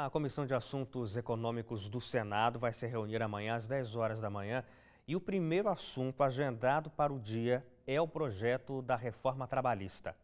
A Comissão de Assuntos Econômicos do Senado vai se reunir amanhã às 10 horas da manhã e o primeiro assunto agendado para o dia é o projeto da reforma trabalhista.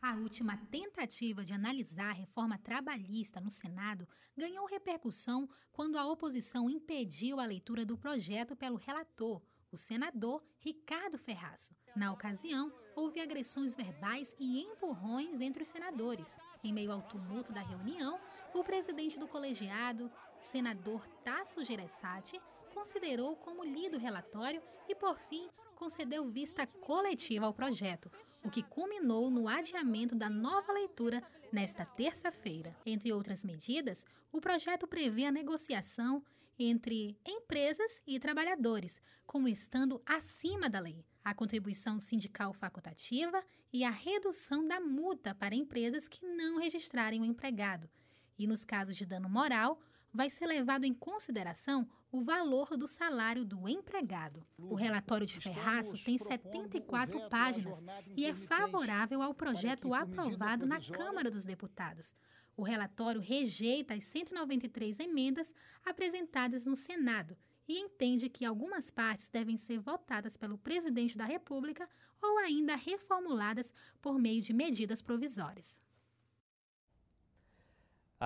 A última tentativa de analisar a reforma trabalhista no Senado ganhou repercussão quando a oposição impediu a leitura do projeto pelo relator, o senador Ricardo Ferraço. Na ocasião, houve agressões verbais e empurrões entre os senadores. Em meio ao tumulto da reunião, o presidente do colegiado, senador Tasso Geressati, considerou como lido o relatório e, por fim, concedeu vista coletiva ao projeto, o que culminou no adiamento da nova leitura nesta terça-feira. Entre outras medidas, o projeto prevê a negociação entre empresas e trabalhadores, como estando acima da lei, a contribuição sindical facultativa e a redução da multa para empresas que não registrarem o empregado e nos casos de dano moral, vai ser levado em consideração o valor do salário do empregado. O relatório de Ferraço tem 74 páginas e é favorável ao projeto aprovado na Câmara dos Deputados. O relatório rejeita as 193 emendas apresentadas no Senado e entende que algumas partes devem ser votadas pelo presidente da República ou ainda reformuladas por meio de medidas provisórias.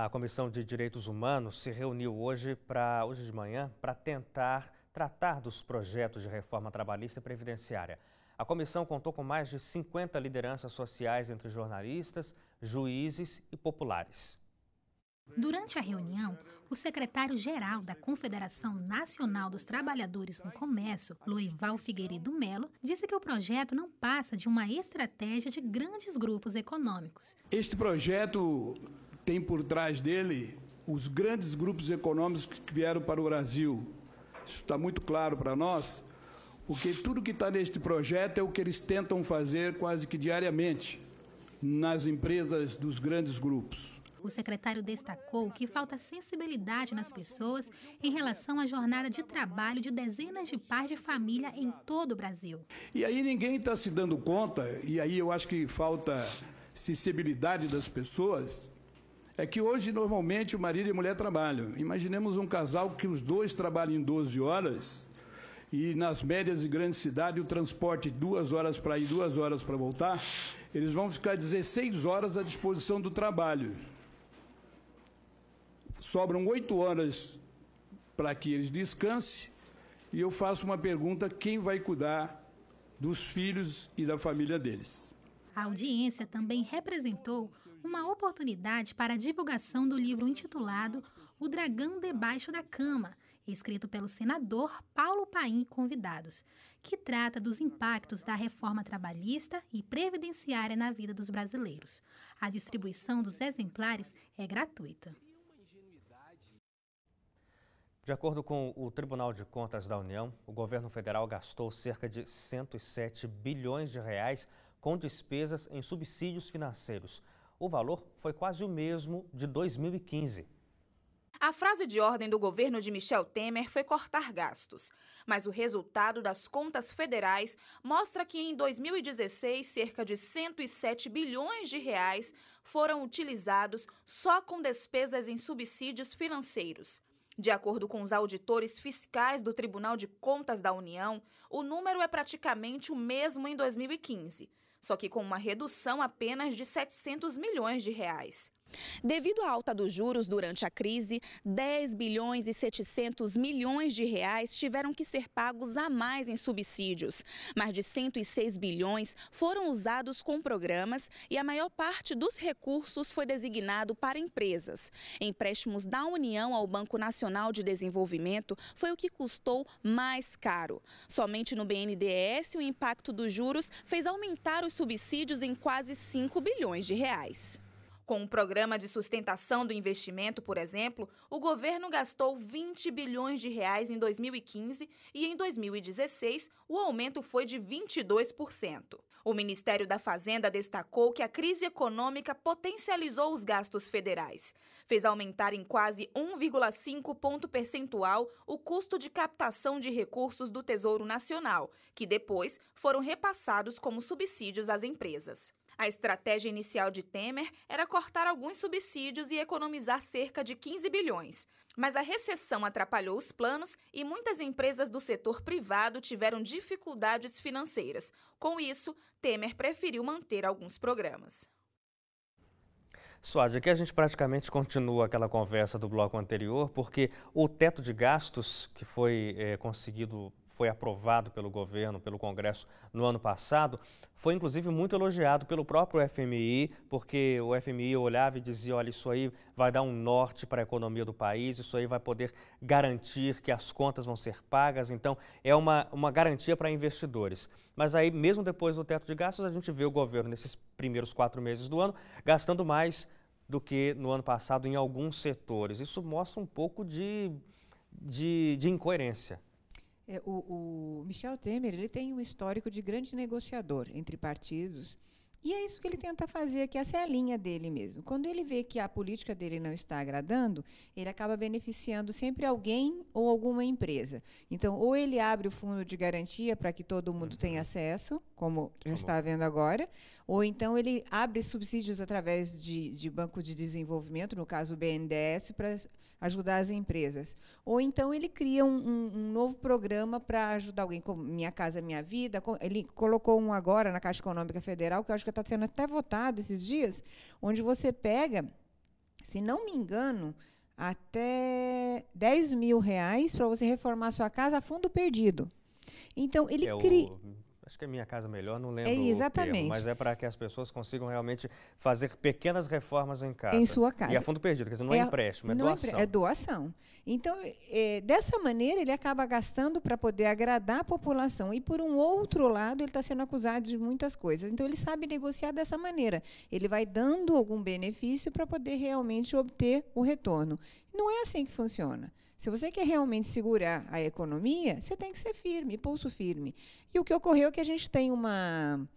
A Comissão de Direitos Humanos se reuniu hoje para hoje de manhã para tentar tratar dos projetos de reforma trabalhista e previdenciária. A comissão contou com mais de 50 lideranças sociais entre jornalistas, juízes e populares. Durante a reunião, o secretário-geral da Confederação Nacional dos Trabalhadores no Comércio, Lorival Figueiredo Melo, disse que o projeto não passa de uma estratégia de grandes grupos econômicos. Este projeto tem por trás dele os grandes grupos econômicos que vieram para o Brasil. Isso está muito claro para nós, porque tudo que está neste projeto é o que eles tentam fazer quase que diariamente nas empresas dos grandes grupos. O secretário destacou que falta sensibilidade nas pessoas em relação à jornada de trabalho de dezenas de pais de família em todo o Brasil. E aí ninguém está se dando conta, e aí eu acho que falta sensibilidade das pessoas, é que hoje, normalmente, o marido e a mulher trabalham. Imaginemos um casal que os dois trabalham 12 horas e nas médias e grandes cidades o transporte duas horas para ir, duas horas para voltar, eles vão ficar 16 horas à disposição do trabalho. Sobram oito horas para que eles descansem e eu faço uma pergunta: quem vai cuidar dos filhos e da família deles? A audiência também representou uma oportunidade para a divulgação do livro intitulado O Dragão Debaixo da Cama, escrito pelo senador Paulo Paim convidados, que trata dos impactos da reforma trabalhista e previdenciária na vida dos brasileiros. A distribuição dos exemplares é gratuita. De acordo com o Tribunal de Contas da União, o governo federal gastou cerca de 107 bilhões de reais com despesas em subsídios financeiros o valor foi quase o mesmo de 2015. A frase de ordem do governo de Michel Temer foi cortar gastos, mas o resultado das contas federais mostra que em 2016 cerca de 107 bilhões de reais foram utilizados só com despesas em subsídios financeiros. De acordo com os auditores fiscais do Tribunal de Contas da União, o número é praticamente o mesmo em 2015 só que com uma redução apenas de 700 milhões de reais. Devido à alta dos juros durante a crise, 10 bilhões e 700 milhões de reais tiveram que ser pagos a mais em subsídios. Mais de 106 bilhões foram usados com programas e a maior parte dos recursos foi designado para empresas. Empréstimos da União ao Banco Nacional de Desenvolvimento foi o que custou mais caro. Somente no BNDES, o impacto dos juros fez aumentar os subsídios em quase 5 bilhões de reais. Com o programa de sustentação do investimento, por exemplo, o governo gastou 20 bilhões de reais em 2015 e em 2016 o aumento foi de 22%. O Ministério da Fazenda destacou que a crise econômica potencializou os gastos federais, fez aumentar em quase 1,5 ponto percentual o custo de captação de recursos do Tesouro Nacional, que depois foram repassados como subsídios às empresas. A estratégia inicial de Temer era cortar alguns subsídios e economizar cerca de 15 bilhões. Mas a recessão atrapalhou os planos e muitas empresas do setor privado tiveram dificuldades financeiras. Com isso, Temer preferiu manter alguns programas. Suade, aqui a gente praticamente continua aquela conversa do bloco anterior, porque o teto de gastos que foi é, conseguido foi aprovado pelo governo, pelo Congresso no ano passado, foi inclusive muito elogiado pelo próprio FMI, porque o FMI olhava e dizia: olha, isso aí vai dar um norte para a economia do país, isso aí vai poder garantir que as contas vão ser pagas, então é uma, uma garantia para investidores. Mas aí, mesmo depois do teto de gastos, a gente vê o governo, nesses primeiros quatro meses do ano, gastando mais do que no ano passado em alguns setores. Isso mostra um pouco de, de, de incoerência. É, o, o, Michel Temer ele tem um histórico de grande negociador entre partidos. E é isso que ele tenta fazer, aqui essa é a linha dele mesmo. Quando ele vê que a política dele não está agradando, ele acaba beneficiando sempre alguém ou alguma empresa. Então, ou ele abre o fundo de garantia para que todo mundo tenha acesso, como já está havendo tá agora, ou então ele abre subsídios através de, de banco de desenvolvimento, no caso o BNDES, para ajudar as empresas. Ou então ele cria um, um, um novo programa para ajudar alguém, como Minha Casa Minha Vida. Ele colocou um agora na Caixa Econômica Federal, que eu acho que está sendo até votado esses dias, onde você pega, se não me engano, até 10 mil reais para você reformar sua casa a fundo perdido. Então, ele é cria. O Acho que é Minha Casa Melhor, não é, lembro. É exatamente. Termo, mas é para que as pessoas consigam realmente fazer pequenas reformas em casa. Em sua casa. E a fundo perdido, quer dizer, não é, é empréstimo, é, é doação. É doação. Então, é, dessa maneira, ele acaba gastando para poder agradar a população. E, por um outro lado, ele está sendo acusado de muitas coisas. Então, ele sabe negociar dessa maneira. Ele vai dando algum benefício para poder realmente obter o retorno. Não é assim que funciona. Se você quer realmente segurar a economia, você tem que ser firme, pulso firme. E o que ocorreu é que a gente tem uma,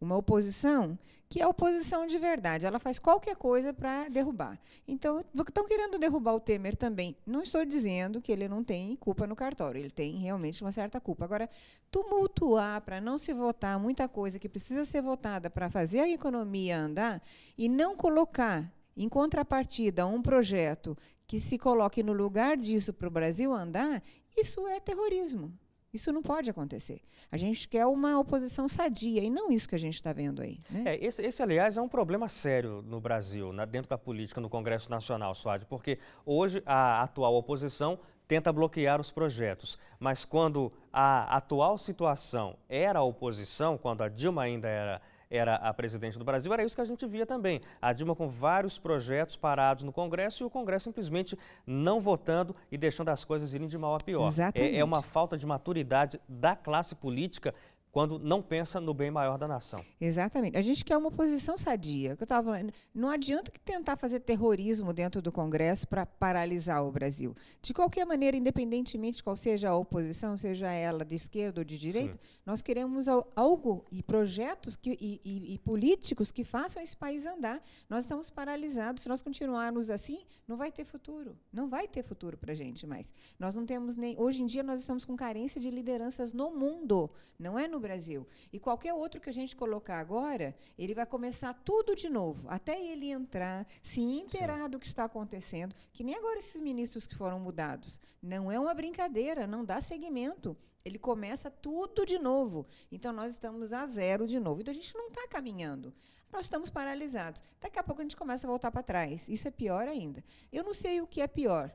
uma oposição que é oposição de verdade. Ela faz qualquer coisa para derrubar. Então, estão querendo derrubar o Temer também. Não estou dizendo que ele não tem culpa no cartório. Ele tem realmente uma certa culpa. Agora, tumultuar para não se votar muita coisa que precisa ser votada para fazer a economia andar e não colocar em contrapartida, um projeto que se coloque no lugar disso para o Brasil andar, isso é terrorismo. Isso não pode acontecer. A gente quer uma oposição sadia e não isso que a gente está vendo aí. Né? É, esse, esse, aliás, é um problema sério no Brasil, na, dentro da política, no Congresso Nacional, Suárez, porque hoje a atual oposição tenta bloquear os projetos, mas quando a atual situação era a oposição, quando a Dilma ainda era era a presidente do Brasil, era isso que a gente via também. A Dilma com vários projetos parados no Congresso e o Congresso simplesmente não votando e deixando as coisas irem de mal a pior. Exatamente. É, é uma falta de maturidade da classe política quando não pensa no bem maior da nação. Exatamente. A gente quer uma oposição sadia. Eu tava, não adianta que tentar fazer terrorismo dentro do Congresso para paralisar o Brasil. De qualquer maneira, independentemente qual seja a oposição, seja ela de esquerda ou de direita, Sim. nós queremos algo e projetos que, e, e, e políticos que façam esse país andar. Nós estamos paralisados. Se nós continuarmos assim, não vai ter futuro. Não vai ter futuro para a gente mais. Nós não temos nem. Hoje em dia, nós estamos com carência de lideranças no mundo, não é no Brasil. E qualquer outro que a gente colocar agora, ele vai começar tudo de novo, até ele entrar, se inteirar do que está acontecendo, que nem agora esses ministros que foram mudados. Não é uma brincadeira, não dá seguimento. Ele começa tudo de novo. Então nós estamos a zero de novo. Então a gente não está caminhando nós estamos paralisados. Daqui a pouco a gente começa a voltar para trás. Isso é pior ainda. Eu não sei o que é pior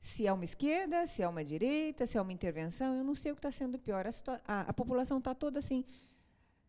se é uma esquerda, se é uma direita, se é uma intervenção, eu não sei o que está sendo pior. A, a, a população está toda assim,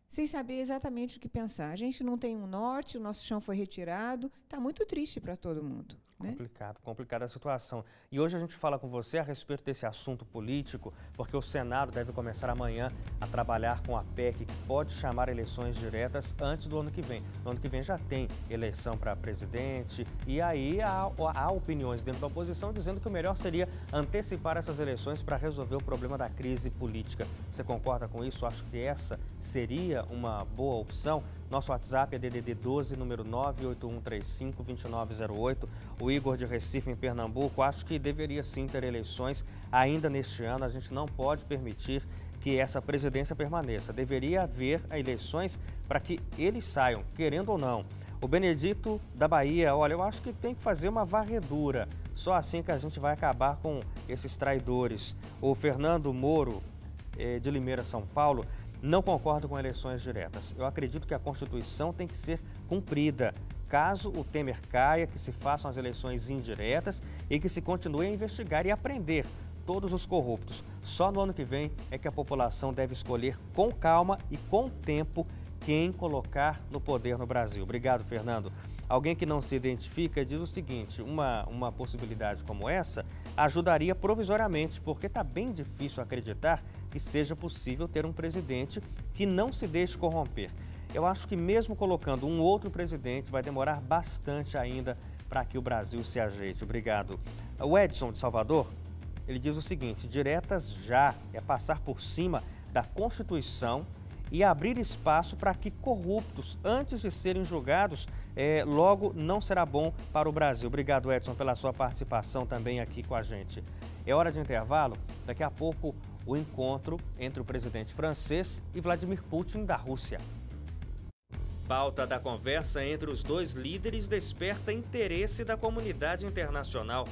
sem saber exatamente o que pensar. A gente não tem um norte, o nosso chão foi retirado, está muito triste para todo mundo. Né? Complicado, né? complicada a situação. E hoje a gente fala com você a respeito desse assunto político, porque o Senado deve começar amanhã a trabalhar com a PEC, que pode chamar eleições diretas antes do ano que vem. No ano que vem já tem eleição para presidente, e aí há, há opiniões dentro da oposição dizendo que o melhor seria antecipar essas eleições para resolver o problema da crise política. Você concorda com isso? Acho que essa seria uma boa opção? Nosso WhatsApp é DDD 12, número 98135-2908. O Igor de Recife, em Pernambuco, acho que deveria sim ter eleições ainda neste ano. A gente não pode permitir que essa presidência permaneça. Deveria haver eleições para que eles saiam, querendo ou não. O Benedito da Bahia, olha, eu acho que tem que fazer uma varredura. Só assim que a gente vai acabar com esses traidores. O Fernando Moro, eh, de Limeira, São Paulo, não concordo com eleições diretas. Eu acredito que a Constituição tem que ser cumprida. Caso o Temer caia, que se façam as eleições indiretas e que se continue a investigar e aprender todos os corruptos. Só no ano que vem é que a população deve escolher com calma e com tempo quem colocar no poder no Brasil. Obrigado, Fernando. Alguém que não se identifica diz o seguinte: uma, uma possibilidade como essa ajudaria provisoriamente, porque está bem difícil acreditar que seja possível ter um presidente que não se deixe corromper. Eu acho que mesmo colocando um outro presidente vai demorar bastante ainda para que o Brasil se ajeite. Obrigado. O Edson de Salvador, ele diz o seguinte: diretas já é passar por cima da Constituição e abrir espaço para que corruptos, antes de serem julgados, é, logo não será bom para o Brasil. Obrigado, Edson, pela sua participação também aqui com a gente. É hora de intervalo. Daqui a pouco o encontro entre o presidente francês e Vladimir Putin da Rússia. Pauta da conversa entre os dois líderes desperta interesse da comunidade internacional.